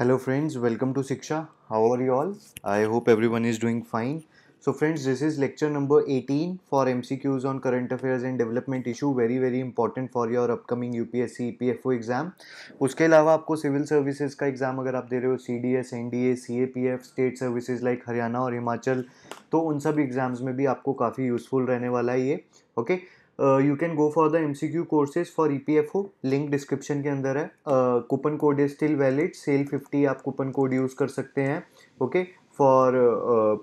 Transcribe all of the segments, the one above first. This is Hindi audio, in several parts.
Hello friends welcome to Shiksha how are you all I hope everyone is doing fine so friends this is lecture number eighteen for M C Qs on current affairs and development issue very very important for your upcoming U P P S C F O exam उसके अलावा आपको सिविल सर्विसेज का एग्जाम अगर आप दे रहे हो C C D D S N A P F state services like Haryana और हिमाचल तो उन सब एग्जाम्स में भी आपको काफ़ी यूजफुल रहने वाला है ये okay okay? You can go for the M C Q courses for E P F O link description के अंदर है coupon code is still valid sale fifty आप कूपन कोड यूज़ कर सकते हैं okay for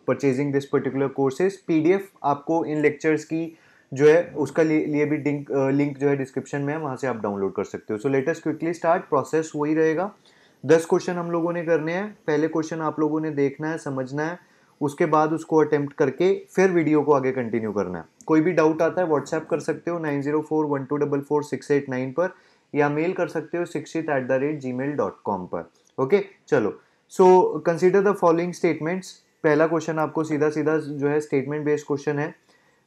purchasing this particular courses P D F आपको इन लेक्चर्स की जो है उसका लिए, भी डिंक लिंक uh, जो है डिस्क्रिप्शन में है वहाँ से आप डाउनलोड कर सकते हो so latest quickly start process वही रहेगा दस क्वेश्चन हम लोगों ने करने हैं पहले क्वेश्चन आप लोगों ने देखना है समझना है उसके बाद उसको अटैम्प्ट करके फिर वीडियो को आगे कंटिन्यू करना है कोई भी डाउट आता है व्हाट्सएप कर सकते हो nine zero four one two double four six eight nine पर या मेल कर सकते हो Shikshit at the rate Gmail dot com पर ओके चलो so consider the following statements पहला क्वेश्चन आपको सीधा सीधा जो है स्टेटमेंट बेस्ड क्वेश्चन है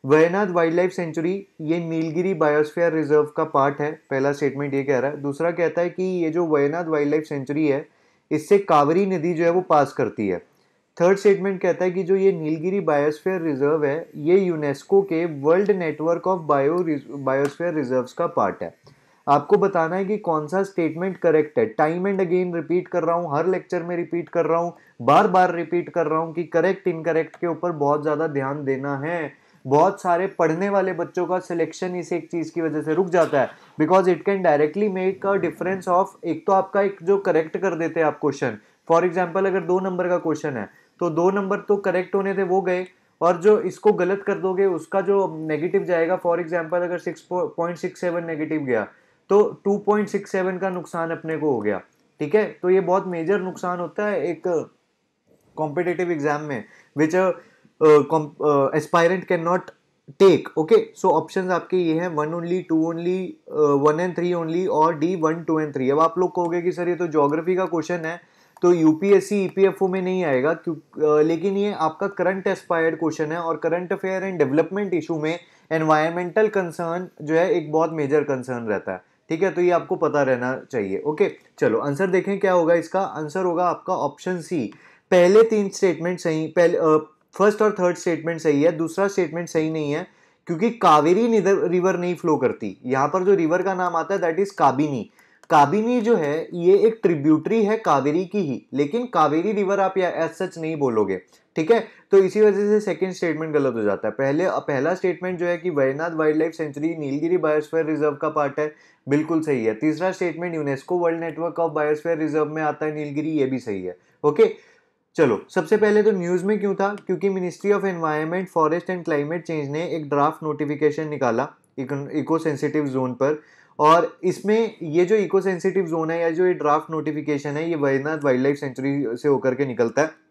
वयनाथ वाइल्ड लाइफ सेंचुरी ये नीलगिरी बायोस्फीयर रिजर्व का पार्ट है पहला स्टेटमेंट ये कह रहा है दूसरा कहता है कि ये जो वयनाथ वाइल्ड लाइफ सेंचुरी है इससे कावरी नदी जो है वो पास करती है थर्ड स्टेटमेंट कहता है कि जो ये नीलगिरी बायोस्फीयर रिजर्व है ये यूनेस्को के world network of bio biosphere reserves का पार्ट है आपको बताना है कि कौन सा स्टेटमेंट करेक्ट है टाइम एंड अगेन रिपीट कर रहा हूँ हर लेक्चर में रिपीट कर रहा हूँ बार बार रिपीट कर रहा हूँ कि करेक्ट इनकरेक्ट के ऊपर बहुत ज़्यादा ध्यान देना है बहुत सारे पढ़ने वाले बच्चों का सिलेक्शन इस एक चीज़ की वजह से रुक जाता है because it can directly make a difference of एक तो आपका एक जो करेक्ट कर देते हैं आप क्वेश्चन फॉर एग्जाम्पल अगर दो नंबर का क्वेश्चन है तो दो नंबर तो करेक्ट होने थे वो गए और जो इसको गलत कर दोगे उसका जो नेगेटिव जाएगा फॉर एग्जाम्पल अगर six point six seven negative गया तो टू पॉइंट सिक्स सेवन का नुकसान अपने को हो गया ठीक है तो ये बहुत मेजर नुकसान होता है एक कॉम्पिटेटिव एग्जाम में which aspirant cannot take okay so option आपके ये हैं one only two only one and three only और D one two and three अब आप लोग कहोगे कि सर ये तो जोग्राफी का क्वेश्चन है तो यूपीएससी ईपीएफओ e में नहीं आएगा क्यों लेकिन ये आपका करंट एस्पायर्ड क्वेश्चन है और current affair and development issue में एनवायरमेंटल कंसर्न जो है एक बहुत मेजर कंसर्न रहता है ठीक है तो ये आपको पता रहना चाहिए ओके चलो आंसर देखें क्या होगा इसका आंसर होगा आपका ऑप्शन सी पहले तीन स्टेटमेंट सही पहले फर्स्ट और थर्ड स्टेटमेंट सही है दूसरा स्टेटमेंट सही नहीं है क्योंकि कावेरी रिवर नहीं फ्लो करती यहाँ पर जो रिवर का नाम आता है दैट इज काबिनी काबिनी जो है ये एक ट्रिब्यूटरी है कावेरी की ही लेकिन कावेरी रिवर आप या एज सच नहीं बोलोगे ठीक है तो इसी वजह से सेकंड स्टेटमेंट गलत हो जाता है पहले पहला स्टेटमेंट जो है कि Wayanad wildlife sanctuary Nilgiri biosphere reserve का पार्ट है बिल्कुल सही है तीसरा statement UNESCO world network of biosphere reserve में आता है नीलगिरी ये भी सही है ओके चलो सबसे पहले तो न्यूज़ में क्यों था क्योंकि ministry of environment forest and climate change ने एक ड्राफ्ट नोटिफिकेशन निकाला इको सेंसिटिव जोन पर और इसमें ये जो इको सेंसिटिव जोन है या जो ये ड्राफ्ट नोटिफिकेशन है ये वैद्यनाथ वाइल्ड लाइफ सेंचुरी से होकर के निकलता है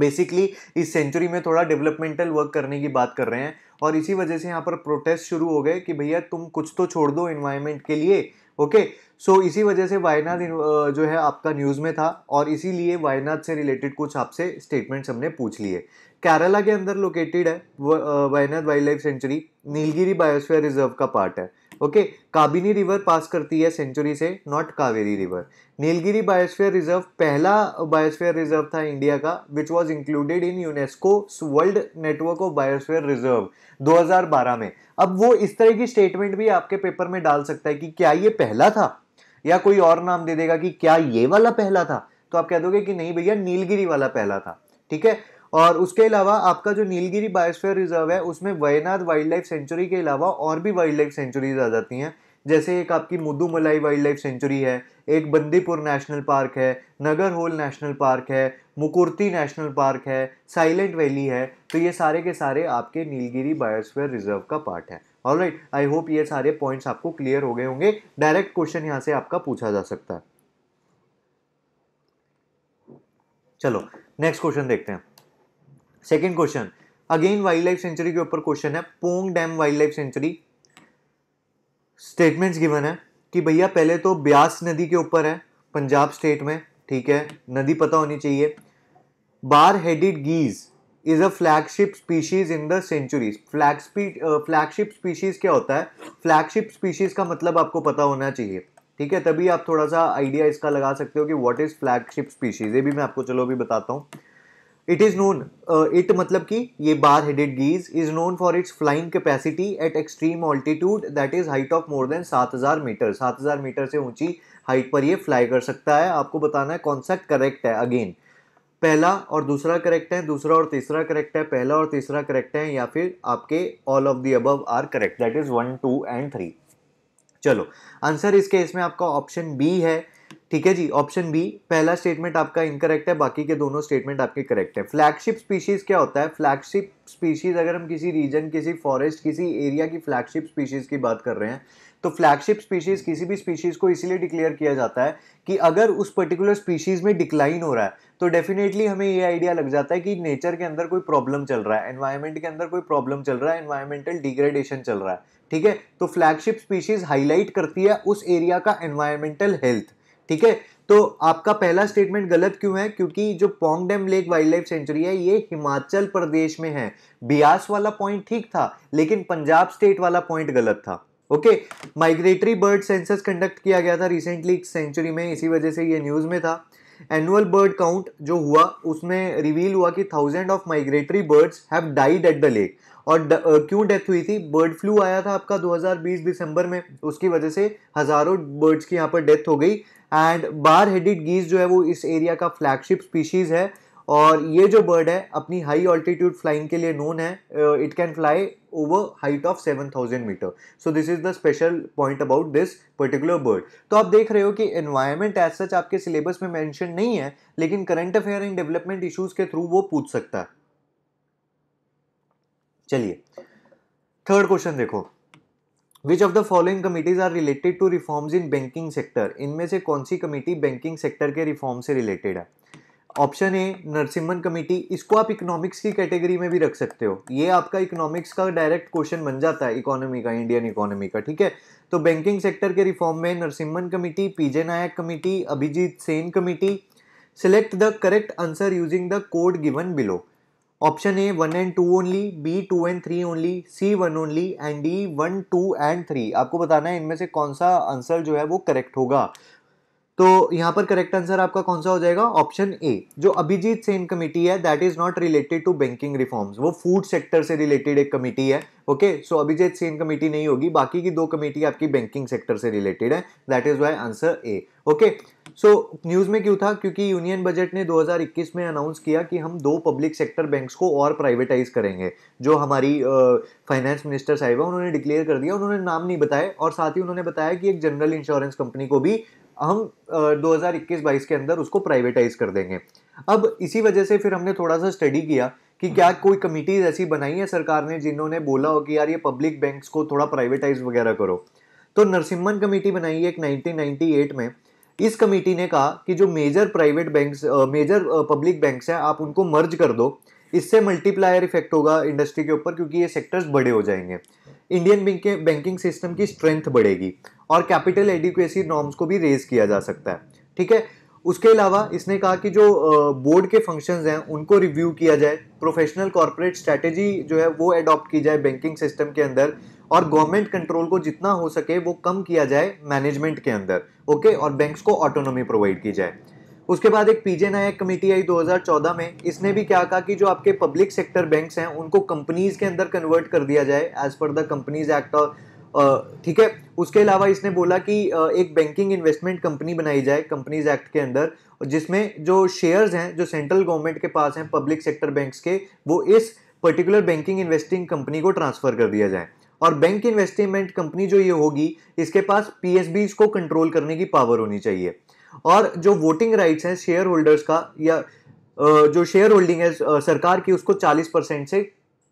बेसिकली इस सेंचुरी में थोड़ा डेवलपमेंटल वर्क करने की बात कर रहे हैं और इसी वजह से यहाँ पर प्रोटेस्ट शुरू हो गए कि भैया तुम कुछ तो छोड़ दो इन्वायरमेंट के लिए ओके सो so इसी वजह से वायनाथ जो है आपका न्यूज़ में था और इसीलिए वायनाथ से रिलेटेड कुछ आपसे स्टेटमेंट्स हमने पूछ लिए केरला के अंदर लोकेटेड है Wayanad wildlife sanctuary Nilgiri biosphere reserve का पार्ट है ओके काबिनी रिवर पास करती है सेंचुरी से not Kaveri river Nilgiri biosphere reserve पहला बायोस्फीयर रिजर्व था इंडिया का which was included in UNESCO world network of biosphere reserve 2012 में अब वो इस तरह की स्टेटमेंट भी आपके पेपर में डाल सकता है कि क्या ये पहला था या कोई और नाम दे देगा कि क्या ये वाला पहला था तो आप कह दोगे कि नहीं भैया नीलगिरी वाला पहला था ठीक है और उसके अलावा आपका जो नीलगिरी बायोस्फीयर रिजर्व है उसमें वयनाड वाइल्ड लाइफ सेंचुरी के अलावा और भी वाइल्ड लाइफ सेंचुरीज आ जाती हैं जैसे एक आपकी मुदुमलाई वाइल्ड लाइफ सेंचुरी है एक बंदीपुर नेशनल पार्क है नगर होल नेशनल पार्क है मुकुर्ती नेशनल पार्क है साइलेंट वैली है तो ये सारे के सारे आपके नीलगिरी बायोस्फीयर रिजर्व का पार्ट है ऑल राइट आई होप ये सारे पॉइंट्स आपको क्लियर हो गए होंगे डायरेक्ट क्वेश्चन यहाँ से आपका पूछा जा सकता है चलो नेक्स्ट क्वेश्चन देखते हैं second question again wildlife sanctuary के ऊपर क्वेश्चन है Pong dam wildlife sanctuary statements given है कि भैया पहले तो ब्यास नदी के ऊपर है पंजाब स्टेट में ठीक है नदी पता होनी चाहिए bar headed geese is a flagship species in the sanctuary flagship species क्या होता है फ्लैगशिप स्पीशीज का मतलब आपको पता होना चाहिए ठीक है तभी आप थोड़ा सा आइडिया इसका लगा सकते हो कि व्हाट इज फ्लैगशिप स्पीशीज ये भी मैं आपको चलो अभी बताता हूँ इट इज़ नोन इट मतलब कि ये bar headed geese is known for its flying capacity at extreme altitude that is height of more than सात हज़ार मीटर सात हज़ार मीटर से ऊंची हाइट पर ये फ्लाई कर सकता है आपको बताना है कॉन्सेप्ट करेक्ट है अगेन पहला और दूसरा करेक्ट है दूसरा और तीसरा करेक्ट है पहला और तीसरा करेक्ट है या फिर आपके all of the above are correct that is one two and three चलो आंसर इस केस में आपका ऑप्शन बी है ठीक है जी ऑप्शन बी पहला स्टेटमेंट आपका इनकरेक्ट है बाकी के दोनों स्टेटमेंट आपके करेक्ट है फ्लैगशिप स्पीशीज क्या होता है फ्लैगशिप स्पीशीज अगर हम किसी रीजन किसी फॉरेस्ट किसी एरिया की फ्लैगशिप स्पीशीज की बात कर रहे हैं तो फ्लैगशिप स्पीशीज किसी भी स्पीशीज को इसीलिए डिक्लेयर किया जाता है कि अगर उस पर्टिकुलर स्पीशीज में डिक्लाइन हो रहा है तो डेफिनेटली हमें ये आइडिया लग जाता है कि नेचर के अंदर कोई प्रॉब्लम चल रहा है एनवायरमेंट के अंदर कोई प्रॉब्लम चल रहा है एनवायरमेंटल डिग्रेडेशन चल रहा है ठीक है तो फ्लैगशिप स्पीशीज हाईलाइट करती है उस एरिया का एनवायरमेंटल हेल्थ ठीक है तो आपका पहला स्टेटमेंट गलत क्यों है क्योंकि जो Pong dam lake wildlife sanctuary है ये हिमाचल प्रदेश में है बियास वाला पॉइंट ठीक था लेकिन पंजाब स्टेट वाला पॉइंट गलत था okay migratory bird census conduct किया गया था रिसेंटली सेंचुरी में इसी वजह से ये न्यूज़ में था एनुअल बर्ड काउंट जो हुआ उसमें रिवील हुआ कि thousand of migratory birds have died at the lake और द, क्यों डेथ हुई थी बर्ड फ्लू आया था आपका 2020 दिसंबर में उसकी वजह से हज़ारों बर्ड्स की यहाँ पर डेथ हो गई एंड बार हेडेड गीज जो है वो इस एरिया का फ्लैगशिप स्पीशीज़ है और ये जो बर्ड है अपनी हाई ऑल्टीट्यूड फ्लाइंग के लिए नोन है it can fly over height of seven thousand metre so this is the special point about this particular bird तो आप देख रहे हो कि एनवायरमेंट एज सच आपके सिलेबस में मैंशन नहीं है लेकिन current affair and development issues के थ्रू वो पूछ सकता है चलिए थर्ड क्वेश्चन देखो which of the following committees are related to reforms in banking sector इनमें से कौन सी कमेटी बैंकिंग सेक्टर के रिफॉर्म से रिलेटेड है ऑप्शन ए नरसिम्हन कमेटी इसको आप इकोनॉमिक्स की कैटेगरी में भी रख सकते हो ये आपका इकोनॉमिक्स का डायरेक्ट क्वेश्चन बन जाता है इकोनॉमी का इंडियन इकोनॉमी का ठीक है तो बैंकिंग सेक्टर के रिफॉर्म में Narasimhan committee PJ Nayak committee Abhijit Sen committee select the correct answer using the code given below option A one and two only B two and three only C one only and D one two and three आपको बताना है इनमें से कौन सा आंसर जो है वो करेक्ट होगा तो यहाँ पर करेक्ट आंसर आपका कौन सा हो जाएगा ऑप्शन ए जो अभिजीत सेन कमेटी है that is not related to banking reforms वो फूड सेक्टर से रिलेटेड एक कमेटी है okay so Abhijit Sen committee नहीं होगी बाकी की दो कमेटी आपकी बैंकिंग सेक्टर से रिलेटेड है that is why answer A okay so so, news में क्यों था क्योंकि यूनियन बजट ने 2021 में अनाउंस किया कि हम दो पब्लिक सेक्टर बैंक्स को और प्राइवेटाइज करेंगे जो हमारी फाइनेंस मिनिस्टर साहिबा उन्होंने डिक्लेयर कर दिया उन्होंने नाम नहीं बताए और साथ ही उन्होंने बताया कि एक जनरल इंश्योरेंस कंपनी को भी हम दो हज़ार के अंदर उसको प्राइवेटाइज कर देंगे अब इसी वजह से फिर हमने थोड़ा सा स्टडी किया कि क्या हम्म। कोई कमिटीज ऐसी बनाई है सरकार ने जिन्होंने बोला हो कि यार ये पब्लिक बैंक्स को थोड़ा प्राइवेटाइज वगैरह करो तो नरसिम्हन कमेटी बनाई है एक 1998 में इस कमेटी ने कहा कि जो major private banks major public banks हैं आप उनको मर्ज कर दो इससे मल्टीप्लायर इफेक्ट होगा इंडस्ट्री के ऊपर क्योंकि ये सेक्टर्स बड़े हो जाएंगे इंडियन बैंकिंग सिस्टम की स्ट्रेंथ बढ़ेगी और कैपिटल एडिक्वेसी नॉर्म्स को भी रेज किया जा सकता है ठीक है उसके अलावा इसने कहा कि जो बोर्ड के फंक्शंस हैं उनको रिव्यू किया जाए प्रोफेशनल कॉरपोरेट स्ट्रैटेजी जो है वो एडॉप्ट की जाए बैंकिंग सिस्टम के अंदर और गवर्नमेंट हम्म। कंट्रोल को जितना हो सके वो कम किया जाए मैनेजमेंट के अंदर ओके और बैंक्स को ऑटोनोमी प्रोवाइड की जाए उसके बाद एक पीजे नायक कमेटी आई 2014 में इसने भी क्या कहा कि जो आपके पब्लिक सेक्टर बैंक्स हैं उनको कंपनीज के अंदर कन्वर्ट कर दिया जाए as per the companies act और ठीक है उसके अलावा इसने बोला कि एक बैंकिंग इन्वेस्टमेंट कंपनी बनाई जाए कंपनीज एक्ट के अंदर जिसमें जो शेयर्स हैं जो सेंट्रल गवर्नमेंट के पास हैं पब्लिक सेक्टर बैंक्स के वो इस पर्टिकुलर बैंकिंग इन्वेस्टिंग कंपनी को ट्रांसफ़र कर दिया जाए और बैंक इन्वेस्टमेंट कंपनी जो ये होगी इसके पास पी को कंट्रोल करने की पावर होनी चाहिए और जो वोटिंग राइट्स हैं शेयर होल्डर्स का या जो शेयर होल्डिंग है सरकार की उसको 40 परसेंट से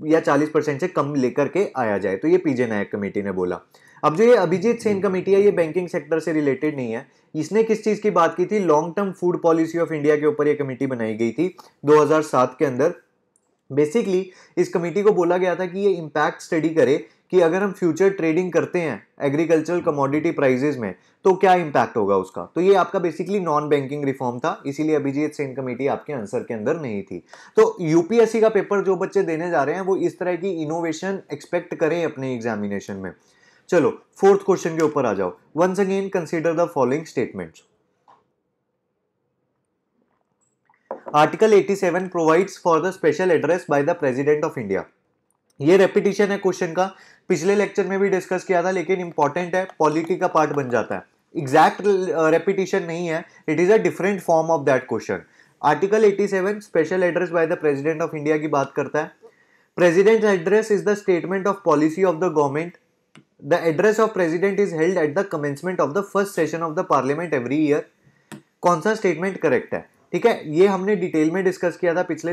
या 40 परसेंट से कम लेकर के आया जाए तो ये पीजे नायक कमेटी ने बोला अब जो ये अभिजीत सेन कमेटी है ये बैंकिंग सेक्टर से रिलेटेड नहीं है इसने किस चीज़ की बात की थी long term food policy of India के ऊपर ये कमेटी बनाई गई थी 2007 के अंदर बेसिकली इस कमेटी को बोला गया था कि ये इम्पैक्ट स्टडी करे कि अगर हम फ्यूचर ट्रेडिंग करते हैं एग्रीकल्चरल कमोडिटी प्राइजेज में तो क्या इम्पैक्ट होगा उसका तो ये आपका बेसिकली नॉन बैंकिंग रिफॉर्म था इसीलिए अभिजीत सेन कमेटी आपके आंसर के अंदर नहीं थी तो यूपीएससी का पेपर जो बच्चे देने जा रहे हैं वो इस तरह की इनोवेशन एक्सपेक्ट करें अपने एग्जामिनेशन में चलो फोर्थ क्वेश्चन के ऊपर आ जाओ once again consider the following statements eighty 87 provide for the special address by the president of India ये रेपिटेशन है क्वेश्चन का पिछले लेक्चर में भी डिस्कस किया था लेकिन इंपॉर्टेंट है पॉलिटी का पार्ट बन जाता है एग्जैक्ट रेपिटेशन uh, नहीं है it is a different form of that question article 87 special address by the president of India की बात करता है president address is the statement of policy of the government the address of president is held at the commencement of the first session of the parliament every year कौन सा स्टेटमेंट करेक्ट है ठीक है ये हमने डिटेल में डिस्कस किया था पिछले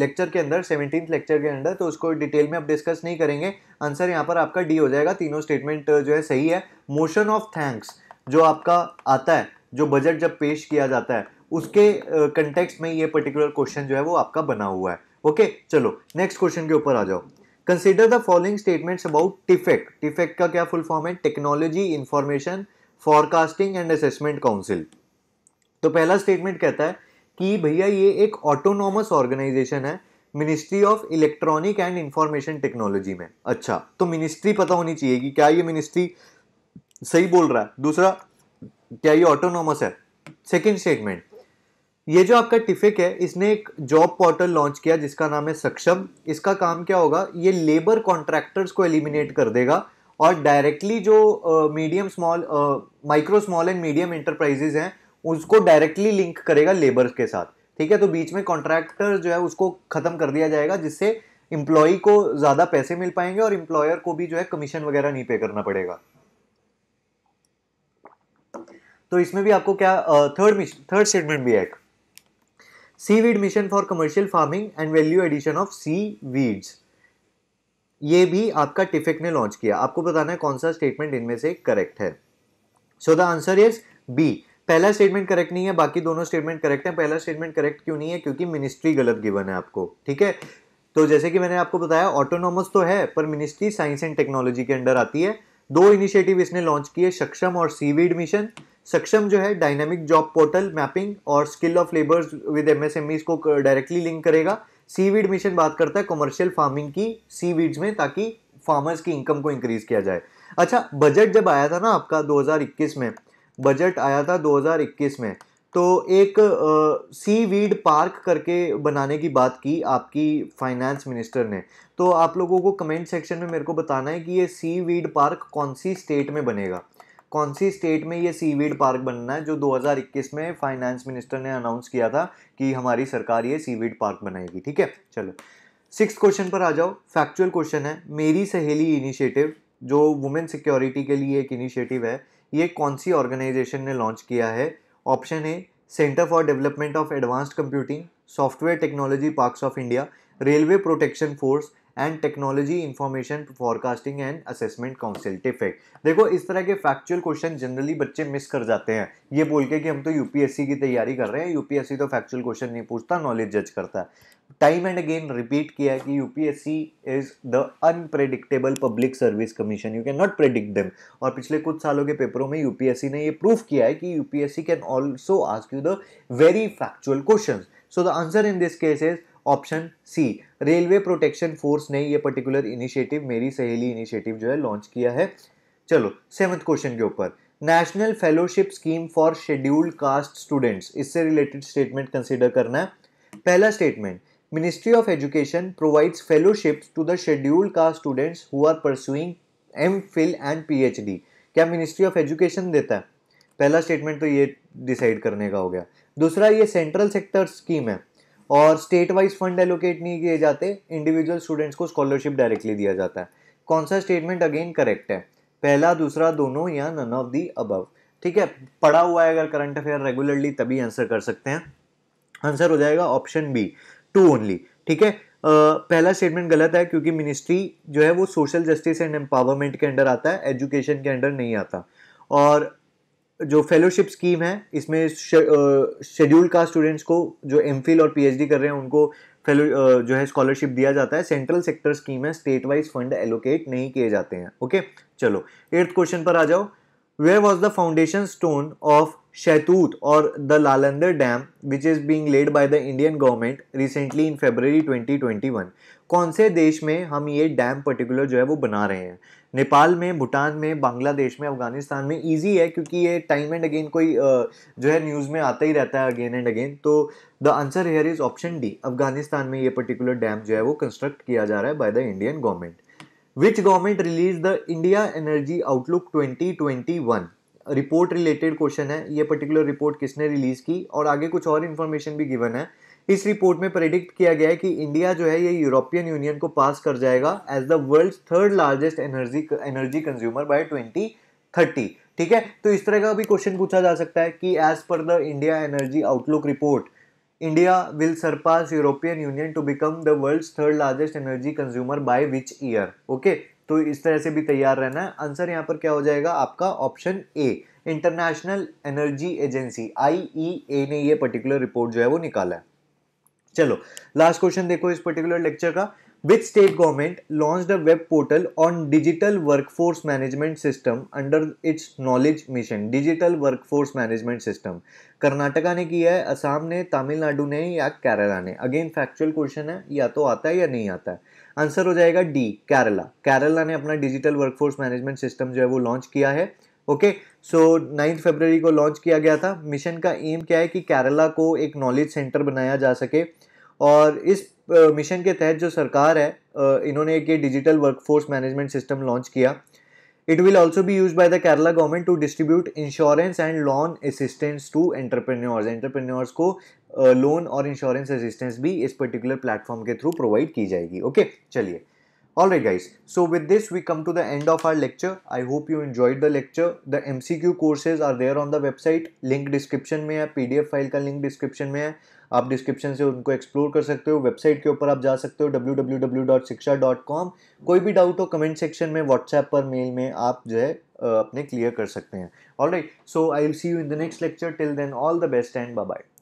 लेक्चर के अंदर सेवनटीन लेक्चर के अंदर तो उसको डिटेल में अब डिस्कस नहीं करेंगे आंसर यहाँ पर आपका डी हो जाएगा तीनों स्टेटमेंट जो है सही है मोशन ऑफ थैंक्स जो आपका आता है जो बजट जब पेश किया जाता है उसके कंटेक्स्ट में ये पर्टिकुलर क्वेश्चन जो है वो आपका बना हुआ है ओके चलो नेक्स्ट क्वेश्चन के ऊपर आ जाओ consider the following statements about TIFAC TIFAC का क्या फुल फॉर्म है technology information forecasting and assessment council तो पहला स्टेटमेंट कहता है कि भैया ये एक ऑटोनॉमस ऑर्गेनाइजेशन है ministry of electronic and information technology में अच्छा तो मिनिस्ट्री पता होनी चाहिए कि क्या ये मिनिस्ट्री सही बोल रहा है दूसरा क्या ये ऑटोनॉमस है सेकेंड स्टेटमेंट ये जो आपका टिफिक है इसने एक जॉब पोर्टल लॉन्च किया जिसका नाम है सक्षम इसका काम क्या होगा ये लेबर कॉन्ट्रैक्टर्स को एलिमिनेट कर देगा और डायरेक्टली जो medium small micro small and medium enterprises हैं उसको डायरेक्टली लिंक करेगा लेबर के साथ ठीक है तो बीच में कॉन्ट्रैक्टर जो है उसको ख़त्म कर दिया जाएगा जिससे इंप्लॉई को ज़्यादा पैसे मिल पाएंगे और इम्प्लॉयर को भी जो है कमीशन वगैरह नहीं पे करना पड़ेगा तो इसमें भी आपको क्या थर्ड थर्ड स्टेटमेंट भी है एक seaweed mission for commercial farming and value addition of seaweeds ये भी आपका टिफिक ने लॉन्च किया आपको बताना है कौन सा स्टेटमेंट इनमें से करेक्ट है so the answer is B पहला स्टेटमेंट करेक्ट नहीं है बाकी दोनों स्टेटमेंट करेक्ट हैं पहला स्टेटमेंट करेक्ट क्यों नहीं है क्योंकि मिनिस्ट्री गलत गिवन है आपको ठीक है तो जैसे कि मैंने आपको बताया ऑटोनॉमस तो है पर मिनिस्ट्री साइंस एंड टेक्नोलॉजी के अंडर आती है दो इनिशिएटिव इसने लॉन्च किए सक्षम और सीवीड मिशन सक्षम जो है डायनामिक जॉब पोर्टल मैपिंग और skill of labours with MSMEs को डायरेक्टली uh, लिंक करेगा सीवीड मिशन बात करता है कमर्शियल फार्मिंग की सीवीड्स में ताकि फार्मर्स की इनकम को इंक्रीज किया जाए अच्छा बजट जब आया था ना आपका 2021 में बजट आया था 2021 में तो एक सी वीड पार्क करके बनाने की बात की आपकी फाइनेंस मिनिस्टर ने तो आप लोगों को कमेंट सेक्शन में मेरे को बताना है कि ये सी वीड पार्क कौन सी स्टेट में बनेगा कौन सी स्टेट में ये सी वीड पार्क बनना है जो 2021 में फाइनेंस मिनिस्टर ने अनाउंस किया था कि हमारी सरकार ये सी वीड पार्क बनाएगी ठीक है चलो सिक्स क्वेश्चन पर आ जाओ फैक्चुअल क्वेश्चन है मेरी सहेली इनिशिएटिव जो वुमेन सिक्योरिटी के लिए एक इनिशिएटिव है ये कौन सी ऑर्गेनाइजेशन ने लॉन्च किया है option A centre for development of advanced computing software technology parks of India railway protection force and technology information forecasting and assessment council TIFAC देखो इस तरह के फैक्चुअल क्वेश्चन जनरली बच्चे मिस कर जाते हैं ये बोल के कि हम तो यूपीएससी की तैयारी कर रहे हैं यूपीएससी तो फैक्चुअल क्वेश्चन नहीं पूछता नॉलेज जज करता है टाइम एंड अगेन रिपीट किया कि UPSC is the unpredictable public service commission you can not predict them और पिछले कुछ सालों के पेपरों में यूपीएससी ने ये प्रूव किया है कि UPSC can also ask you the very factual question so the answer in this case is option C railway protection force ने ये पर्टिकुलर इनिशिएटिव मेरी सहेली इनिशिएटिव जो है लॉन्च किया है चलो सेवंथ क्वेश्चन के ऊपर national fellowship scheme for scheduled caste students इससे रिलेटेड स्टेटमेंट कंसिडर करना है पहला statement Ministry of Education provides fellowships to the scheduled caste students who are pursuing M Phil and PhD क्या मिनिस्ट्री ऑफ एजुकेशन देता है पहला स्टेटमेंट तो ये डिसाइड करने का हो गया दूसरा ये सेंट्रल सेक्टर स्कीम है और स्टेट वाइज फंड एलोकेट नहीं किए जाते इंडिविजुअल स्टूडेंट्स को स्कॉलरशिप डायरेक्टली दिया जाता है कौन सा स्टेटमेंट अगेन करेक्ट है पहला दूसरा दोनों या नन ऑफ दी अबव ठीक है पढ़ा हुआ है अगर करंट अफेयर रेगुलरली तभी आंसर कर सकते हैं आंसर हो जाएगा ऑप्शन बी टू ओनली ठीक है पहला स्टेटमेंट गलत है क्योंकि मिनिस्ट्री जो है वो सोशल जस्टिस एंड एम्पावरमेंट के अंडर आता है एजुकेशन के अंडर नहीं आता और जो फेलोशिप स्कीम है इसमें शेड्यूल कास्ट स्टूडेंट्स को जो एम और पी कर रहे हैं उनको फेलो जो है स्कॉलरशिप दिया जाता है सेंट्रल सेक्टर स्कीम है स्टेट वाइज फंड एलोकेट नहीं किए जाते हैं ओके चलो एट्थ क्वेश्चन पर आ जाओ where was the foundation stone of the Lalandar dam which is being laid being the Indian government recently in recently twenty twenty 2021. कौन से देश में हम ये डैम पर्टिकुलर जो है वो बना रहे हैं नेपाल में भूटान में बांग्लादेश में अफगानिस्तान में ईजी है क्योंकि ये टाइम एंड अगेन कोई जो है न्यूज़ में आता ही रहता है अगेन एंड अगेन तो the answer here is option D Afghanistan में ये पर्टिकुलर डैम जो है वो कंस्ट्रक्ट किया जा रहा है by the Indian government which government release the India energy outlook twenty twenty one report related question है ये पर्टिकुलर रिपोर्ट किसने रिलीज़ की और आगे कुछ और इन्फॉर्मेशन भी गिवन है इस रिपोर्ट में प्रेडिक्ट किया गया है कि इंडिया जो है ये यूरोपियन यूनियन को पास कर जाएगा as the world third largest energy energy consumer by twenty thirty ठीक है तो इस तरह का भी क्वेश्चन पूछा जा सकता है कि as per the India energy outlook report India will surpass European Union to become the world third largest energy consumer by which year okay तो इस तरह से भी तैयार रहना है आंसर यहाँ पर क्या हो जाएगा आपका option A international energy agency I ने ये पर्टिकुलर रिपोर्ट जो है वो निकाला है चलो लास्ट क्वेश्चन देखो इस पर्टिकुलर लेक्चर का which state government launched a web portal on digital workforce management system under its knowledge mission digital workforce management system Karnataka ने किया है असम ने तमिलनाडु ने या केरला ने अगेन फैक्चुअल क्वेश्चन है या तो आता है या नहीं आता है आंसर हो जाएगा डी केरला केरला ने अपना डिजिटल वर्कफोर्स मैनेजमेंट सिस्टम जो है वो लॉन्च किया है ओके सो नाइन्थ फेबररी को लॉन्च किया गया था मिशन का एम क्या है कि केरला को एक नॉलेज सेंटर बनाया जा सके और इस मिशन के तहत जो सरकार है इन्होंने एक ये digital workforce management system launch किया it will also be use by the Kerala government to distribute insurance and loan assistance to entrepreneurs entrepreneurs को लोन और इंश्योरेंस असिस्टेंस भी इस पर्टिकुलर प्लेटफॉर्म के थ्रू प्रोवाइड की जाएगी ओके चलिए guys so with this we come to the end of our lecture I hope you hope the lecture the M C Q courses are there on the website link description में है पी डी एफ फाइल का लिंक डिस्क्रिप्शन में है आप डिस्क्रिप्शन से उनको एक्सप्लोर कर सकते हो वेबसाइट के ऊपर आप जा सकते हो डब्ल्यू कोई भी डाउट हो कमेंट सेक्शन में व्हाट्सएप पर मेल में आप जो है अपने क्लियर कर सकते हैं all so I will see you in the next lecture till then all the best and bye bye